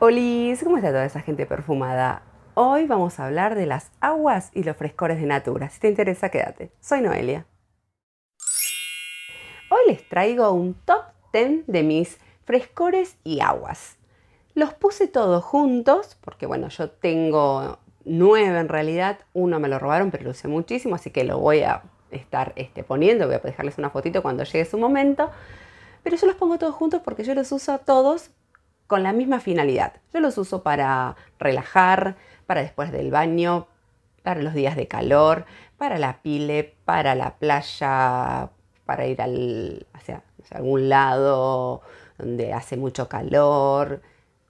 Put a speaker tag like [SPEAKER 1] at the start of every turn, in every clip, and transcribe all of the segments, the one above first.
[SPEAKER 1] Hola, ¿cómo está toda esa gente perfumada? Hoy vamos a hablar de las aguas y los frescores de Natura. Si te interesa, quédate. Soy Noelia. Hoy les traigo un top 10 de mis frescores y aguas. Los puse todos juntos, porque bueno, yo tengo nueve en realidad. Uno me lo robaron, pero lo usé muchísimo, así que lo voy a estar este, poniendo. Voy a dejarles una fotito cuando llegue su momento. Pero yo los pongo todos juntos porque yo los uso a todos con la misma finalidad. Yo los uso para relajar, para después del baño, para los días de calor, para la pile, para la playa, para ir al, algún lado donde hace mucho calor.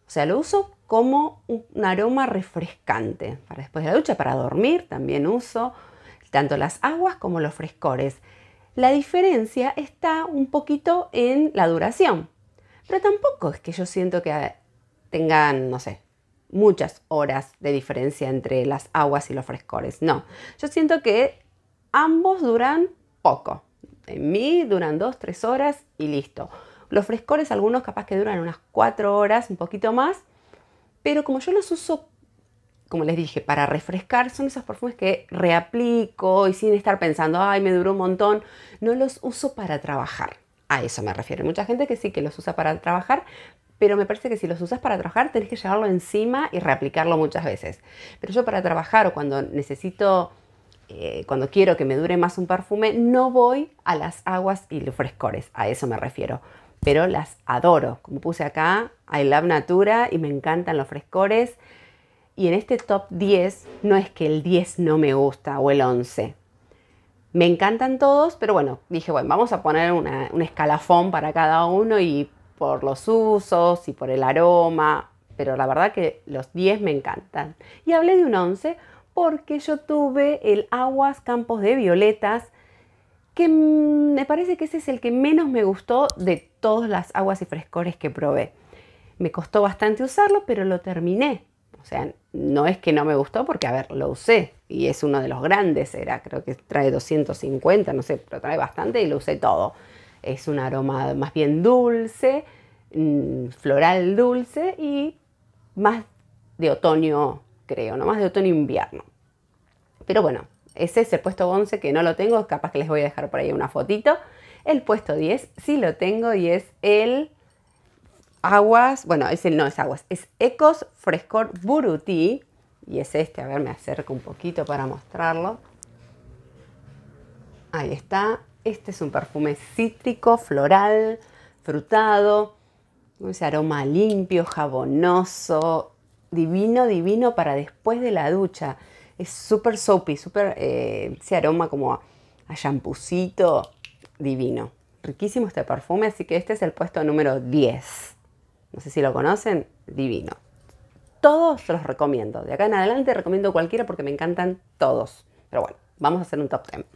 [SPEAKER 1] O sea, lo uso como un aroma refrescante. Para después de la ducha, para dormir también uso tanto las aguas como los frescores. La diferencia está un poquito en la duración. Pero tampoco es que yo siento que tengan, no sé, muchas horas de diferencia entre las aguas y los frescores. No, yo siento que ambos duran poco. En mí duran dos, tres horas y listo. Los frescores algunos capaz que duran unas cuatro horas, un poquito más, pero como yo los uso, como les dije, para refrescar, son esos perfumes que reaplico y sin estar pensando, ay, me duró un montón, no los uso para trabajar. A eso me refiero. Mucha gente que sí que los usa para trabajar, pero me parece que si los usas para trabajar tenés que llevarlo encima y reaplicarlo muchas veces. Pero yo para trabajar o cuando necesito, eh, cuando quiero que me dure más un perfume, no voy a las aguas y los frescores, a eso me refiero. Pero las adoro, como puse acá, I love Natura y me encantan los frescores. Y en este top 10 no es que el 10 no me gusta o el 11, me encantan todos, pero bueno, dije, bueno, vamos a poner un escalafón para cada uno y por los usos y por el aroma, pero la verdad que los 10 me encantan. Y hablé de un 11 porque yo tuve el Aguas Campos de Violetas, que me parece que ese es el que menos me gustó de todas las aguas y frescores que probé. Me costó bastante usarlo, pero lo terminé. O sea, no es que no me gustó porque, a ver, lo usé, y es uno de los grandes, era, creo que trae 250, no sé, pero trae bastante y lo usé todo. Es un aroma más bien dulce, mm, floral dulce y más de otoño, creo, no más de otoño-invierno. E pero bueno, ese es el puesto 11 que no lo tengo, capaz que les voy a dejar por ahí una fotito. El puesto 10 sí lo tengo y es el Aguas, bueno, es no es Aguas, es Ecos Frescor Buruti y es este, a ver, me acerco un poquito para mostrarlo. Ahí está, este es un perfume cítrico, floral, frutado, ese aroma limpio, jabonoso, divino, divino para después de la ducha. Es súper soapy, súper eh, ese aroma como a, champucito, divino. Riquísimo este perfume, así que este es el puesto número 10. No sé si lo conocen, divino. Todos los recomiendo. De acá en adelante recomiendo cualquiera porque me encantan todos. Pero bueno, vamos a hacer un top 10.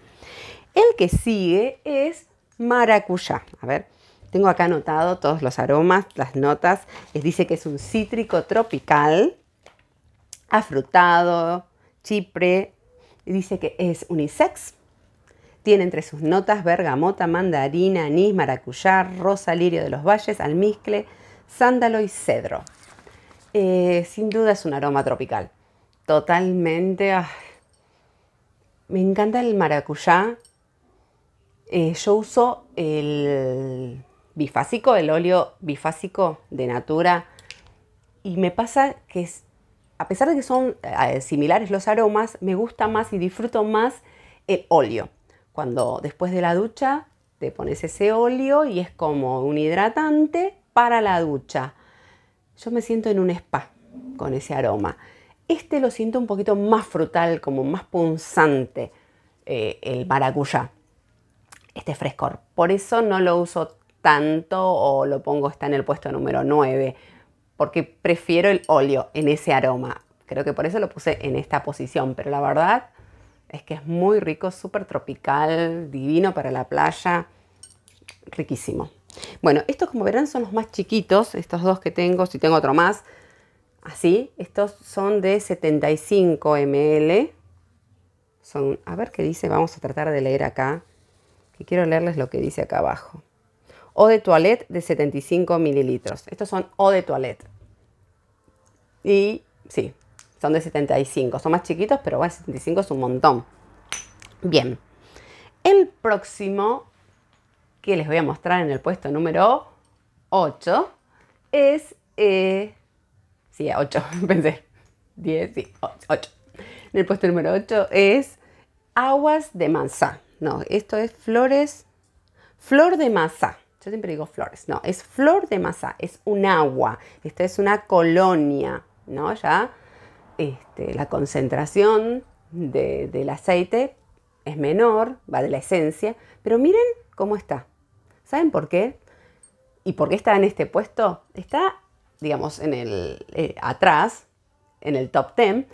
[SPEAKER 1] El que sigue es maracuyá. A ver, tengo acá anotado todos los aromas, las notas. dice que es un cítrico tropical, afrutado, chipre. Dice que es unisex. Tiene entre sus notas bergamota, mandarina, anís, maracuyá, rosa lirio de los valles, almizcle, sándalo y cedro. Eh, sin duda es un aroma tropical. Totalmente. Ah. Me encanta el maracuyá. Eh, yo uso el bifásico, el óleo bifásico de Natura. Y me pasa que, a pesar de que son eh, similares los aromas, me gusta más y disfruto más el óleo. Cuando después de la ducha te pones ese óleo y es como un hidratante para la ducha yo me siento en un spa con ese aroma. Este lo siento un poquito más frutal, como más punzante, eh, el maracuyá, este frescor. Por eso no lo uso tanto o lo pongo, está en el puesto número 9, porque prefiero el óleo en ese aroma. Creo que por eso lo puse en esta posición, pero la verdad es que es muy rico, súper tropical, divino para la playa, riquísimo. Bueno, estos como verán son los más chiquitos, estos dos que tengo, si tengo otro más, así, estos son de 75 ml. Son, a ver qué dice, vamos a tratar de leer acá, que quiero leerles lo que dice acá abajo. O de toilette de 75 mililitros. Estos son O de toilette. Y sí, son de 75. Son más chiquitos, pero 75 es un montón. Bien. El próximo que les voy a mostrar en el puesto número 8 es... Eh, sí, 8, pensé. 10, 8. En el puesto número 8 es aguas de manzá. No, esto es flores, flor de masa. Yo siempre digo flores, no, es flor de masa, es un agua. Esta es una colonia, ¿no? Ya este, la concentración del aceite es menor, va de la esencia, pero miren cómo está. ¿Saben por qué? ¿Y por qué está en este puesto? Está, digamos, en el, eh, atrás, en el top 10,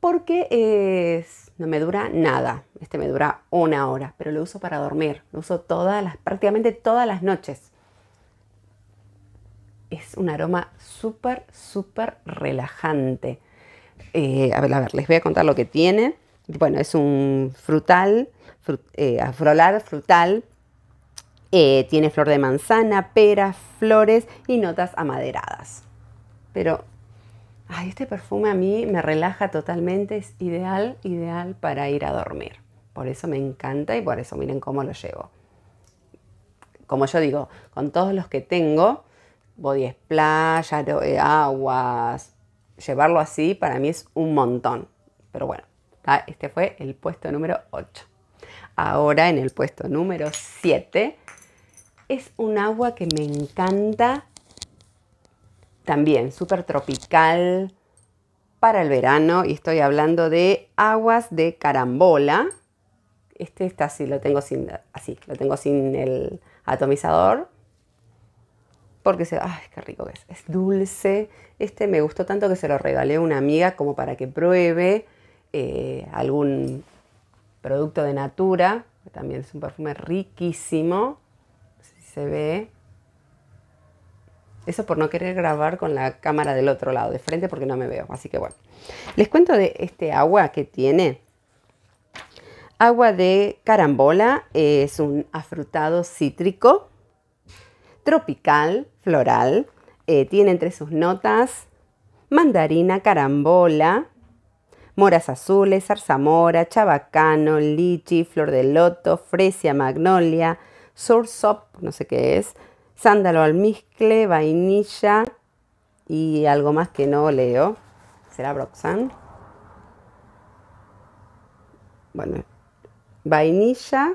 [SPEAKER 1] porque no me dura nada. Este me dura una hora, pero lo uso para dormir. Lo uso todas las, prácticamente todas las noches. Es un aroma súper, súper relajante. Eh, a, ver, a ver, les voy a contar lo que tiene. Bueno, es un frutal, eh, afrolar frutal, eh, tiene flor de manzana, peras, flores y notas amaderadas. Pero, este perfume a mí me relaja totalmente, es ideal, ideal para ir a dormir. Por eso me encanta y por eso miren cómo lo llevo. Como yo digo, con todos los que tengo, body splash, eh, aguas, llevarlo así para mí es un montón. Pero bueno, ah, este fue el puesto número 8. Ahora en el puesto número 7 es un agua que me encanta. También súper tropical para el verano. Y estoy hablando de aguas de carambola. Este está así, lo tengo sin, así, lo tengo sin el atomizador. Porque se, qué rico es. Es dulce. Este me gustó tanto que se lo regalé a una amiga como para que pruebe eh, algún producto de Natura. también es un perfume riquísimo se ve. Eso por no querer grabar con la cámara del otro lado, de frente, porque no me veo. Así que bueno. Les cuento de este agua que tiene. Agua de carambola es un afrutado cítrico, tropical, floral. Eh, tiene entre sus notas mandarina, carambola, moras azules, zarzamora, chabacano, lichi, flor de loto, fresia, magnolia, Sursop, no sé qué es, sándalo almizcle, vainilla y algo más que no leo. ¿Será Broxan? Bueno, vainilla.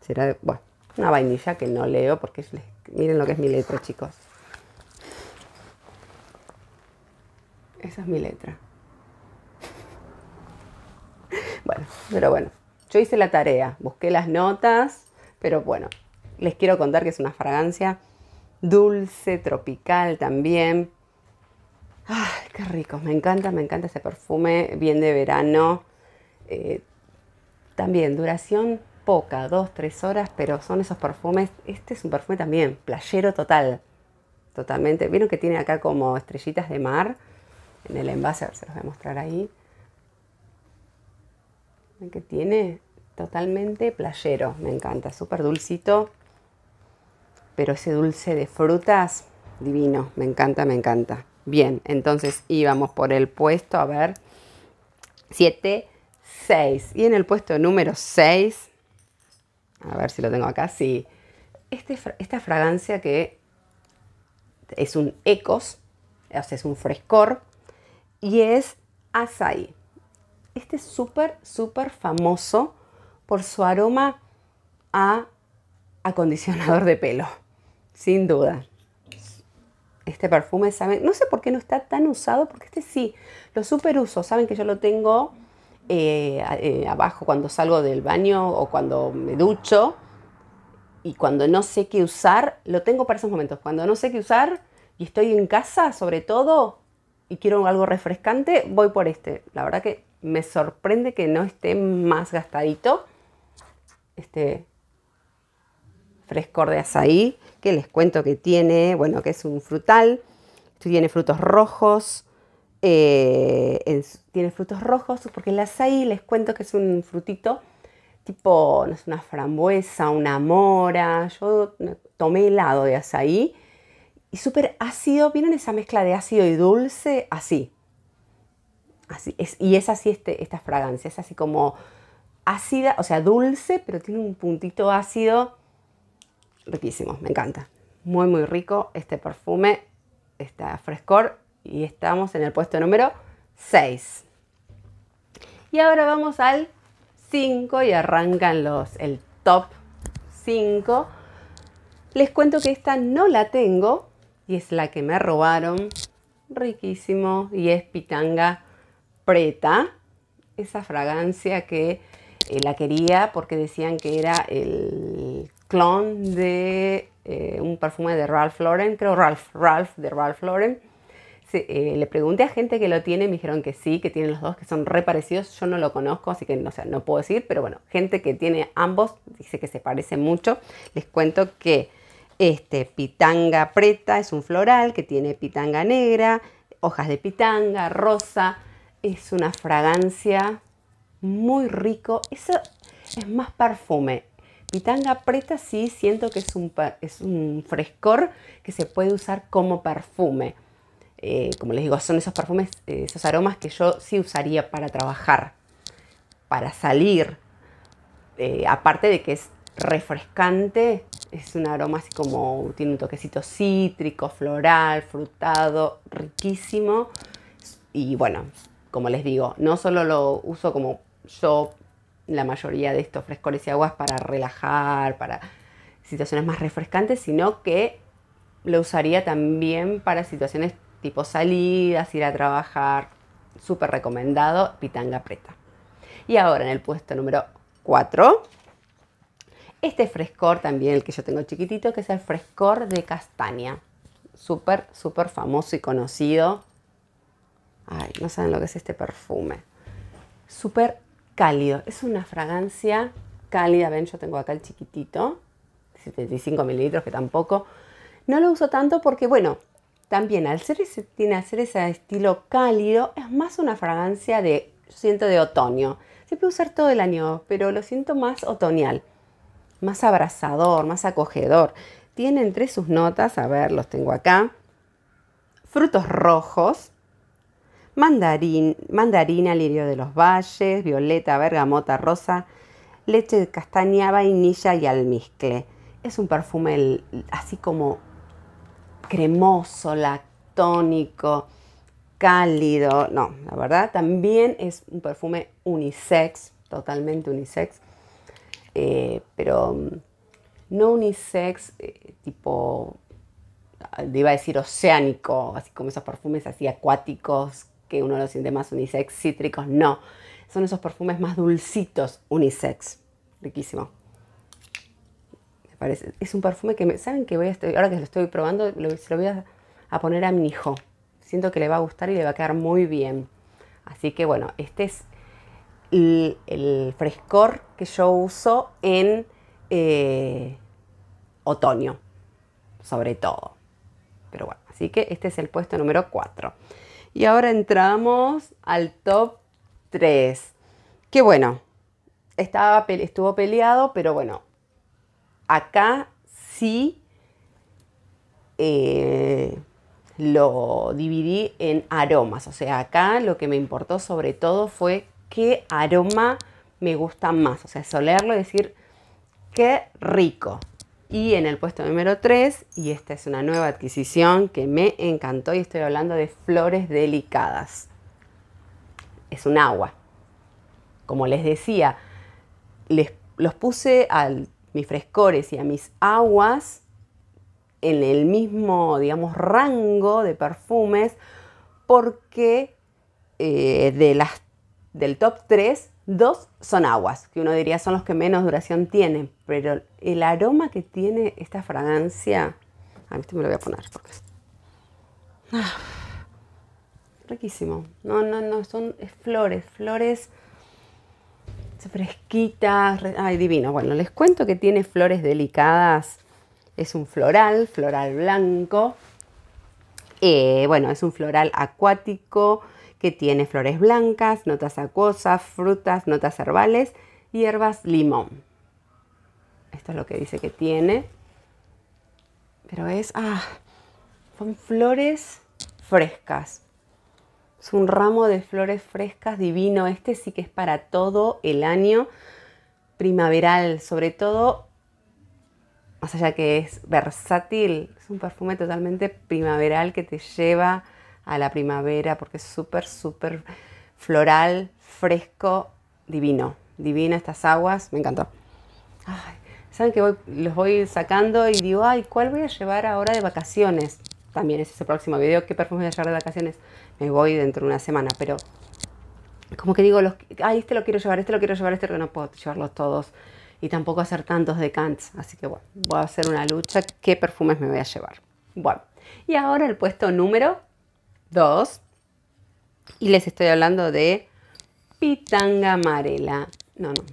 [SPEAKER 1] Será, bueno, una vainilla que no leo porque miren lo que es mi letra, chicos. Esa es mi letra. Bueno, pero bueno, yo hice la tarea, busqué las notas, pero bueno, les quiero contar que es una fragancia dulce, tropical también. ¡Ay, qué rico! Me encanta, me encanta ese perfume, bien de verano. Eh, también duración poca, dos, tres horas, pero son esos perfumes. Este es un perfume también, playero total. Totalmente. ¿Vieron que tiene acá como estrellitas de mar? En el envase, se los voy a mostrar ahí. ¿Ven que tiene? totalmente playero, me encanta, súper dulcito, pero ese dulce de frutas, divino, me encanta, me encanta. Bien, entonces íbamos por el puesto, a ver, 7, 6. Y en el puesto número 6, a ver si lo tengo acá, sí, este esta fragancia que es un ecos, o es un frescor, y es Asaí. Este es súper, súper famoso por su aroma a acondicionador de pelo, sin duda. Este perfume, ¿saben? No sé por qué no está tan usado, porque este sí, lo super uso. Saben que yo lo tengo eh, eh, abajo cuando salgo del baño o cuando me ducho. Y cuando no sé qué usar, lo tengo para esos momentos. Cuando no sé qué usar y estoy en casa, sobre todo, y quiero algo refrescante, voy por este. La verdad que me sorprende que no esté más gastadito este frescor de azaí, que les cuento que tiene, bueno, que es un frutal, tiene frutos rojos, eh, tiene frutos rojos, porque el azaí les cuento que es un frutito tipo, no sé, una frambuesa, una mora, yo tomé helado de azaí y súper ácido, ¿vieron esa mezcla de ácido y dulce? Así. así es, y es así este, esta fragancia, es así como ácida, o sea, dulce, pero tiene un puntito ácido riquísimo, me encanta. Muy, muy rico este perfume, está frescor y estamos en el puesto número 6. Y ahora vamos al 5 y arrancan los, el top 5. Les cuento que esta no la tengo y es la que me robaron. Riquísimo y es pitanga preta. Esa fragancia que eh, la quería porque decían que era el clon de eh, un perfume de Ralph Lauren, creo Ralph, Ralph de Ralph Lauren. Eh, le pregunté a gente que lo tiene, me dijeron que sí, que tienen los dos, que son re parecidos. Yo no lo conozco, así que no, no puedo decir, pero bueno, gente que tiene ambos dice que se parecen mucho. Les cuento que este pitanga preta es un floral que tiene pitanga negra, hojas de pitanga, rosa, es una fragancia muy rico. Eso es más perfume, Pitanga preta sí siento que es un, es un frescor que se puede usar como perfume. Eh, como les digo, son esos perfumes, eh, esos aromas que yo sí usaría para trabajar, para salir. Eh, aparte de que es refrescante, es un aroma así como, tiene un toquecito cítrico, floral, frutado, riquísimo. Y bueno, como les digo, no solo lo uso como yo la mayoría de estos frescores y aguas para relajar, para situaciones más refrescantes, sino que lo usaría también para situaciones tipo salidas, ir a trabajar. Súper recomendado, pitanga preta. Y ahora en el puesto número 4, este frescor también, el que yo tengo chiquitito, que es el frescor de castaña. Súper, súper famoso y conocido. Ay, no saben lo que es este perfume. Súper cálido. Es una fragancia cálida. Ven, yo tengo acá el chiquitito, 75 mililitros, que tampoco. No lo uso tanto porque, bueno, también al ser ese, tiene ese estilo cálido, es más una fragancia de, siento, de otoño. Se puede usar todo el año, pero lo siento más otoñal, más abrazador, más acogedor. Tiene entre sus notas, a ver, los tengo acá, frutos rojos, mandarín, mandarina, lirio de los valles, violeta, bergamota, rosa, leche de castaña, vainilla y almizcle. Es un perfume así como cremoso, lactónico, cálido. No, la verdad también es un perfume unisex, totalmente unisex. Eh, pero mm, no unisex eh, tipo, ah, iba a decir oceánico, así como esos perfumes así acuáticos que uno de siente más unisex, cítricos no. Son esos perfumes más dulcitos unisex. Riquísimo. Me parece. Es un perfume que me. ¿Saben que voy a Ahora que lo estoy probando, lo, se lo voy a, poner a mi hijo. Siento que le va a gustar y le va a quedar muy bien. Así que bueno, este es el, frescor que yo uso en eh, otoño, sobre todo. Pero bueno, así que este es el puesto número 4. Y ahora entramos al top 3. Que bueno, estaba, estuvo peleado, pero bueno, acá sí eh, lo dividí en aromas. O sea, acá lo que me importó sobre todo fue qué aroma me gusta más. O sea, solerlo y decir, qué rico. Y en el puesto número 3, y esta es una nueva adquisición que me encantó y estoy hablando de flores delicadas. Es un agua. Como les decía, les, los puse a mis frescores y a mis aguas en el mismo, digamos, rango de perfumes porque eh, de las, del top 3 Dos son aguas, que uno diría son los que menos duración tienen, pero el aroma que tiene esta fragancia, a ah, mí este me lo voy a poner riquísimo. No, no, no, son flores, flores fresquitas, ay, divino. Bueno, les cuento que tiene flores delicadas, es un floral, floral blanco. Eh, bueno, es un floral acuático que tiene flores blancas, notas acuosas, frutas, notas herbales, hierbas, limón. Esto es lo que dice que tiene. Pero es, ah, son flores frescas. Es un ramo de flores frescas divino. Este sí que es para todo el año primaveral, sobre todo, más allá que es versátil, es un perfume totalmente primaveral que te lleva a la primavera porque es súper, súper floral, fresco, divino. Divina estas aguas, me encantó. Saben que los voy sacando y digo, ay, ¿cuál voy a llevar ahora de vacaciones? También es ese próximo video, ¿qué perfume voy a llevar de vacaciones? Me voy dentro de una semana, pero como que digo, los, ay, este lo quiero llevar, este lo quiero llevar, este no puedo llevarlos todos y tampoco hacer tantos decants. Así que bueno, voy a hacer una lucha, qué perfumes me voy a llevar. Bueno, y ahora el puesto número dos. Y les estoy hablando de pitanga amarela. No, no.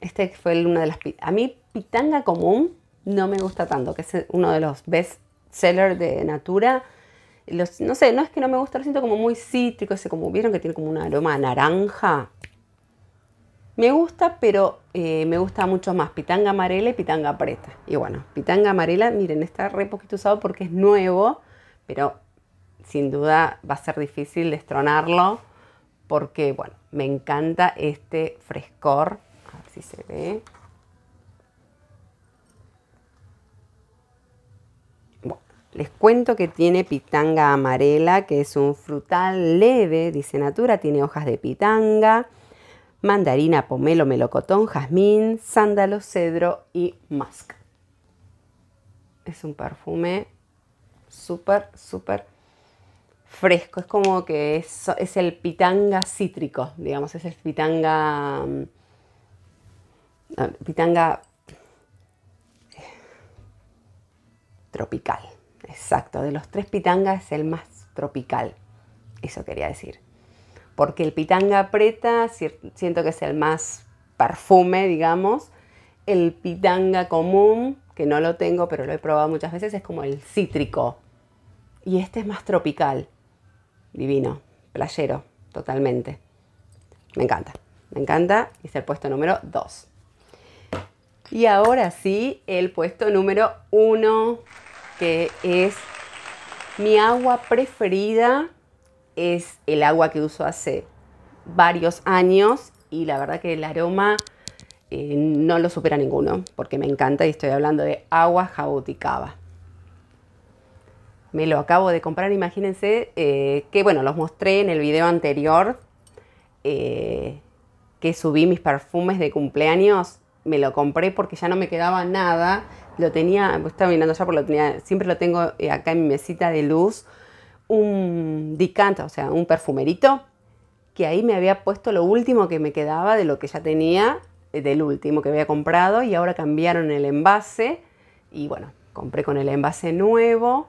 [SPEAKER 1] Este fue una de las... A mí pitanga común no me gusta tanto, que es uno de los best sellers de Natura. Los, no sé, no es que no me gusta, lo siento como muy cítrico, ese como vieron que tiene como un aroma naranja. Me gusta, pero eh, me gusta mucho más pitanga amarela y pitanga preta. Y bueno, pitanga amarela, miren, está re poquito usado porque es nuevo, pero sin duda va a ser difícil destronarlo porque, bueno, me encanta este frescor. A ver si se ve. les cuento que tiene pitanga amarela, que es un frutal leve, dice Natura, tiene hojas de pitanga, mandarina, pomelo, melocotón, jazmín, sándalo, cedro y musk. Es un perfume súper, súper fresco, es como que es, es el pitanga cítrico, digamos, es el pitanga... Mm, pitanga tropical, exacto. De los tres pitangas es el más tropical, eso quería decir. Porque el pitanga preta siento que es el más perfume, digamos. El pitanga común, que no lo tengo, pero lo he probado muchas veces, es como el cítrico. Y este es más tropical divino, playero, totalmente. Me encanta, me encanta. Es el puesto número 2. Y ahora sí, el puesto número 1, que es mi agua preferida, es el agua que uso hace varios años y la verdad que el aroma eh, no lo supera ninguno, porque me encanta y estoy hablando de agua jabuticaba. Me lo acabo de comprar, imagínense, eh, que bueno, los mostré en el video anterior eh, que subí mis perfumes de cumpleaños. Me lo compré porque ya no me quedaba nada. Lo tenía, pues, estaba mirando ya porque lo tenía, siempre lo tengo eh, acá en mi mesita de luz. Un decant, o sea, un perfumerito, que ahí me había puesto lo último que me quedaba de lo que ya tenía, del último que había comprado, y ahora cambiaron el envase. Y bueno, compré con el envase nuevo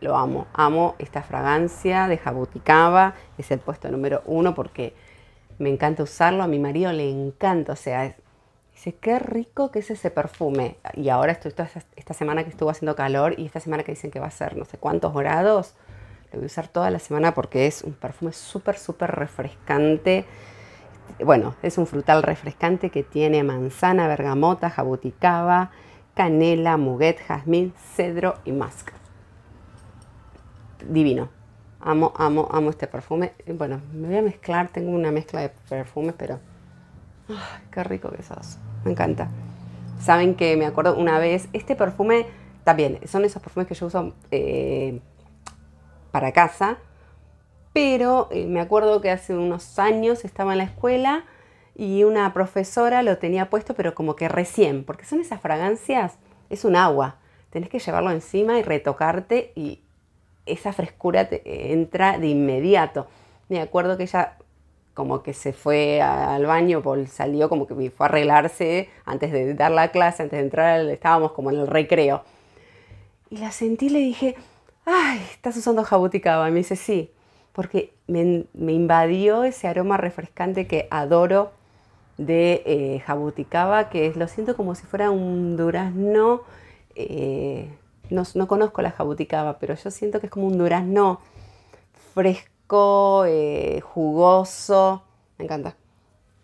[SPEAKER 1] lo amo. Amo esta fragancia de jabuticaba, es el puesto número uno porque me encanta usarlo, a mi marido le encanta, o sea, dice, qué rico que es ese perfume. Y ahora estoy esta, semana que estuvo haciendo calor y esta semana que dicen que va a ser no sé cuántos grados, lo voy a usar toda la semana porque es un perfume súper, súper refrescante. Bueno, es un frutal refrescante que tiene manzana, bergamota, jabuticaba, canela, muguet, jazmín, cedro y musk divino. Amo, amo, amo este perfume. Bueno, me voy a mezclar, tengo una mezcla de perfumes, pero... ¡Qué rico que sos! Me encanta. Saben que me acuerdo una vez, este perfume también, son esos perfumes que yo uso eh, para casa, pero eh, me acuerdo que hace unos años estaba en la escuela y una profesora lo tenía puesto, pero como que recién, porque son esas fragancias, es un agua, tenés que llevarlo encima y retocarte y esa frescura eh, entra de inmediato. Me acuerdo que ella como que se fue al baño, salió como que fue a arreglarse antes de dar la clase, antes de entrar, estábamos como en el recreo. Y la sentí y le dije, ay, estás usando jabuticaba. Y me dice, sí, porque me, invadió ese aroma refrescante que adoro de eh, jabuticaba, que lo siento como si fuera un durazno eh, no, conozco la jabuticaba, pero yo siento que es como un durazno fresco, eh, jugoso. Me encanta.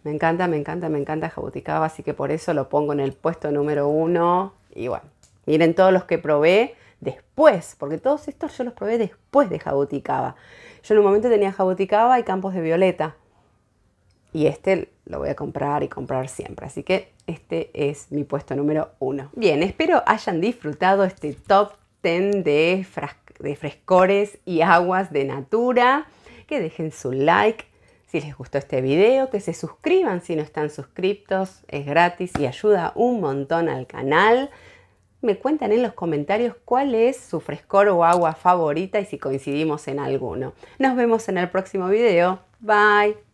[SPEAKER 1] Me encanta, me encanta, me encanta jabuticaba, así que por eso lo pongo en el puesto número uno. Y bueno, miren todos los que probé después, porque todos estos yo los probé después de jabuticaba. Yo en un momento tenía jabuticaba y campos de violeta y este lo voy a comprar y comprar siempre. Así que este es mi puesto número uno. Bien, espero hayan disfrutado este top 10 de, de frescores y aguas de Natura. Que dejen su like si les gustó este video, que se suscriban si no están suscriptos, es gratis y ayuda un montón al canal. Me cuentan en los comentarios cuál es su frescor o agua favorita y si coincidimos en alguno. Nos vemos en el próximo video. Bye.